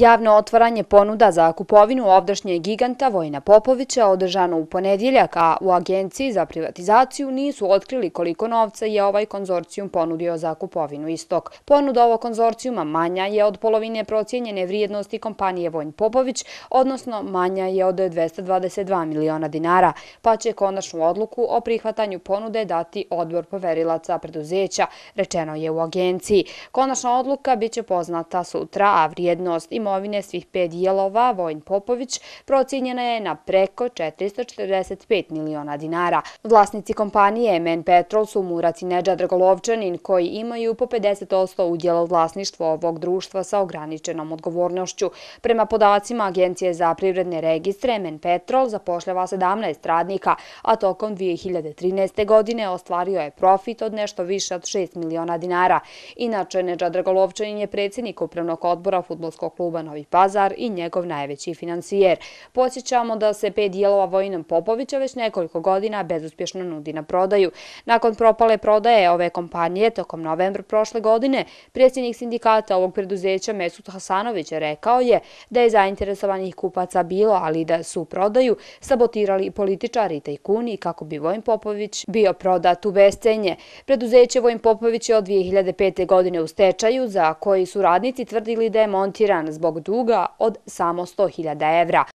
Javno otvaranje ponuda za kupovinu ovdašnje giganta Vojna Popovića održano u ponedjeljak, a u Agenciji za privatizaciju nisu otkrili koliko novca je ovaj konzorcijum ponudio za kupovinu istok. Ponuda ovo konzorcijuma manja je od polovine procijenjene vrijednosti kompanije Vojn Popović, odnosno manja je od 222 miliona dinara, pa će konačnu odluku o prihvatanju ponude dati odbor poverilaca preduzeća, rečeno je u Agenciji. Konačna odluka biće poznata sutra, a vrijednost imovina imovine svih pet dijelova, Vojn Popović, procijenjena je na preko 445 miliona dinara. Vlasnici kompanije MN Petrol su Murac i Neđa Dragolovčanin, koji imaju po 50% udjela vlasništvo ovog društva sa ograničenom odgovornošću. Prema podacima Agencije za privredne registre, MN Petrol zapošljava 17 radnika, a tokom 2013. godine ostvario je profit od nešto više od 6 miliona dinara. Inače, Neđa Dragolovčanin je predsjednik upravnog odbora futbolskog kluba kluba Novi Pazar i njegov najveći financijer. Posjećamo da se pet dijelova Vojinom Popovića već nekoliko godina bezuspješno nudi na prodaju. Nakon propale prodaje ove kompanije tokom novembra prošle godine, predsjednik sindikata ovog preduzeća Mesut Hasanović rekao je da je zainteresovanih kupaca bilo, ali da su prodaju sabotirali političari i tajkuni kako bi Vojin Popović bio prodat u bescenje. Preduzeće Vojin Popović je od 2005. godine u stečaju za koji su radnici tvrdili da je montiran zbog zbog duga od samo 100.000 evra.